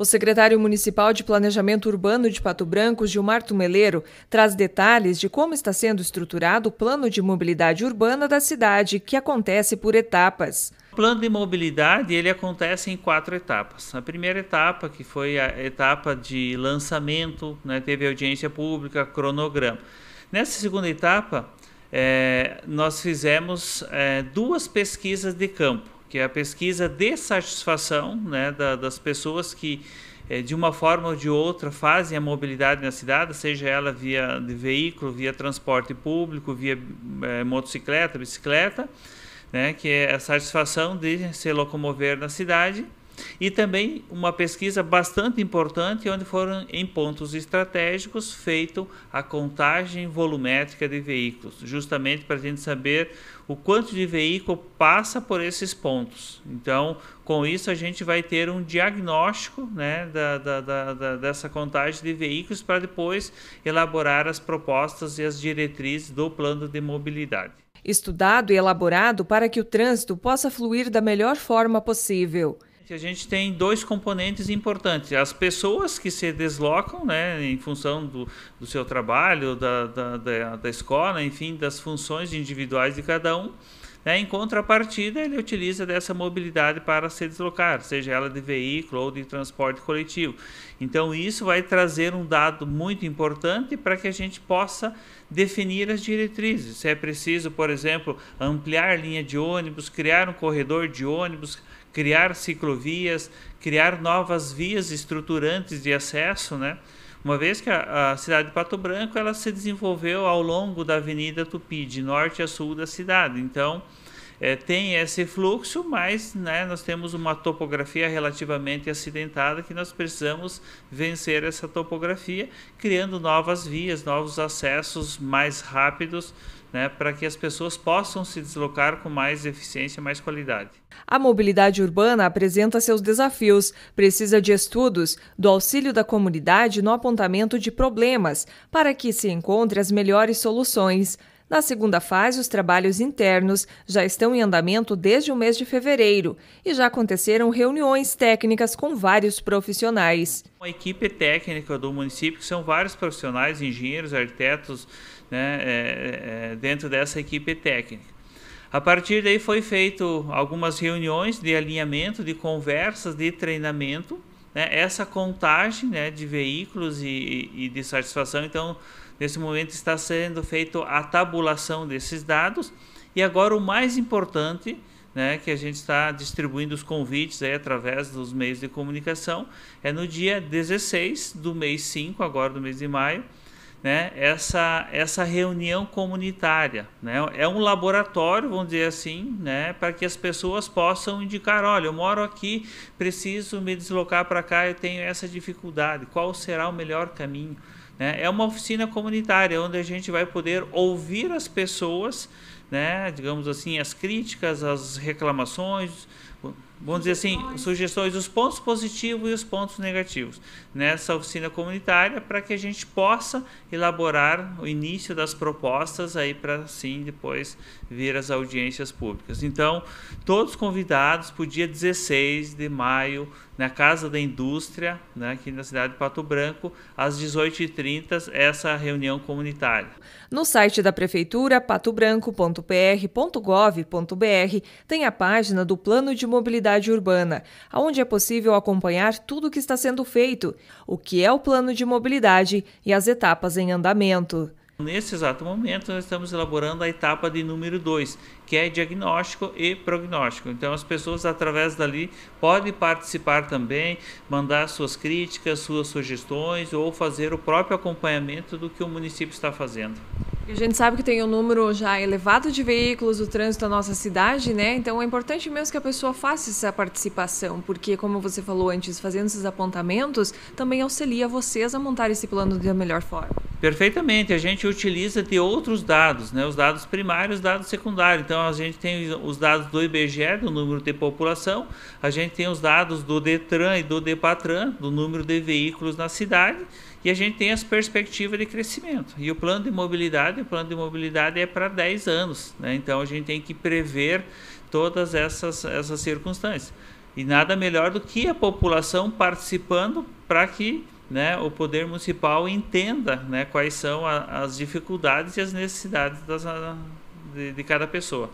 O secretário municipal de Planejamento Urbano de Pato Branco, Gilmar Tumeleiro, traz detalhes de como está sendo estruturado o plano de mobilidade urbana da cidade, que acontece por etapas. O plano de mobilidade ele acontece em quatro etapas. A primeira etapa, que foi a etapa de lançamento, né, teve audiência pública, cronograma. Nessa segunda etapa, é, nós fizemos é, duas pesquisas de campo que é a pesquisa de satisfação né, da, das pessoas que, eh, de uma forma ou de outra, fazem a mobilidade na cidade, seja ela via de veículo, via transporte público, via eh, motocicleta, bicicleta, né, que é a satisfação de se locomover na cidade e também uma pesquisa bastante importante, onde foram em pontos estratégicos feito a contagem volumétrica de veículos, justamente para a gente saber o quanto de veículo passa por esses pontos. Então, com isso, a gente vai ter um diagnóstico né, da, da, da, dessa contagem de veículos para depois elaborar as propostas e as diretrizes do plano de mobilidade. Estudado e elaborado para que o trânsito possa fluir da melhor forma possível que a gente tem dois componentes importantes. As pessoas que se deslocam, né, em função do, do seu trabalho, da, da, da, da escola, enfim, das funções individuais de cada um. Né, em contrapartida, ele utiliza dessa mobilidade para se deslocar, seja ela de veículo ou de transporte coletivo. Então, isso vai trazer um dado muito importante para que a gente possa definir as diretrizes. Se é preciso, por exemplo, ampliar linha de ônibus, criar um corredor de ônibus, criar ciclovias, criar novas vias estruturantes de acesso, né? Uma vez que a, a, cidade de Pato Branco ela se desenvolveu ao longo da Avenida Tupi, de norte a sul da cidade. Então, é, tem esse fluxo, mas né, nós temos uma topografia relativamente acidentada que nós precisamos vencer essa topografia, criando novas vias, novos acessos mais rápidos né, para que as pessoas possam se deslocar com mais eficiência, mais qualidade. A mobilidade urbana apresenta seus desafios, precisa de estudos, do auxílio da comunidade no apontamento de problemas, para que se encontre as melhores soluções. Na segunda fase, os trabalhos internos já estão em andamento desde o mês de fevereiro e já aconteceram reuniões técnicas com vários profissionais. A equipe técnica do município, que são vários profissionais, engenheiros, arquitetos, né, é, é, dentro dessa equipe técnica. A partir daí foi feito algumas reuniões de alinhamento, de conversas, de treinamento, né? essa contagem né, de veículos e, e de satisfação. Então, Nesse momento está sendo feita a tabulação desses dados e agora o mais importante, né, que a gente está distribuindo os convites aí através dos meios de comunicação, é no dia 16 do mês 5, agora do mês de maio, né, essa, essa reunião comunitária. Né? É um laboratório, vamos dizer assim, né, para que as pessoas possam indicar: olha, eu moro aqui, preciso me deslocar para cá, eu tenho essa dificuldade, qual será o melhor caminho? Né? É uma oficina comunitária onde a gente vai poder ouvir as pessoas, né, digamos assim, as críticas, as reclamações, vamos dizer assim, sugestões os pontos positivos e os pontos negativos nessa oficina comunitária para que a gente possa elaborar o início das propostas aí para sim depois vir as audiências públicas. Então, todos convidados para o dia 16 de maio na Casa da Indústria, né, aqui na cidade de Pato Branco, às 18h30, essa reunião comunitária. No site da Prefeitura, patobranco.pr.gov.br, tem a página do Plano de Mobilidade mobilidade urbana, onde é possível acompanhar tudo o que está sendo feito, o que é o plano de mobilidade e as etapas em andamento. Nesse exato momento, nós estamos elaborando a etapa de número 2, que é diagnóstico e prognóstico. Então, as pessoas, através dali, podem participar também, mandar suas críticas, suas sugestões ou fazer o próprio acompanhamento do que o município está fazendo. A gente sabe que tem um número já elevado de veículos do trânsito da nossa cidade, né? Então é importante mesmo que a pessoa faça essa participação, porque, como você falou antes, fazendo esses apontamentos também auxilia vocês a montar esse plano da melhor forma. Perfeitamente, a gente utiliza de outros dados, né? os dados primários, os dados secundários. Então, a gente tem os dados do IBGE, do número de população, a gente tem os dados do DETRAN e do DEPATRAN, do número de veículos na cidade, e a gente tem as perspectivas de crescimento. E o plano de mobilidade, o plano de mobilidade é para 10 anos, né? então a gente tem que prever todas essas, essas circunstâncias. E nada melhor do que a população participando para que né, o poder municipal entenda né, quais são a, as dificuldades e as necessidades das, ah, de, de, cada pessoa.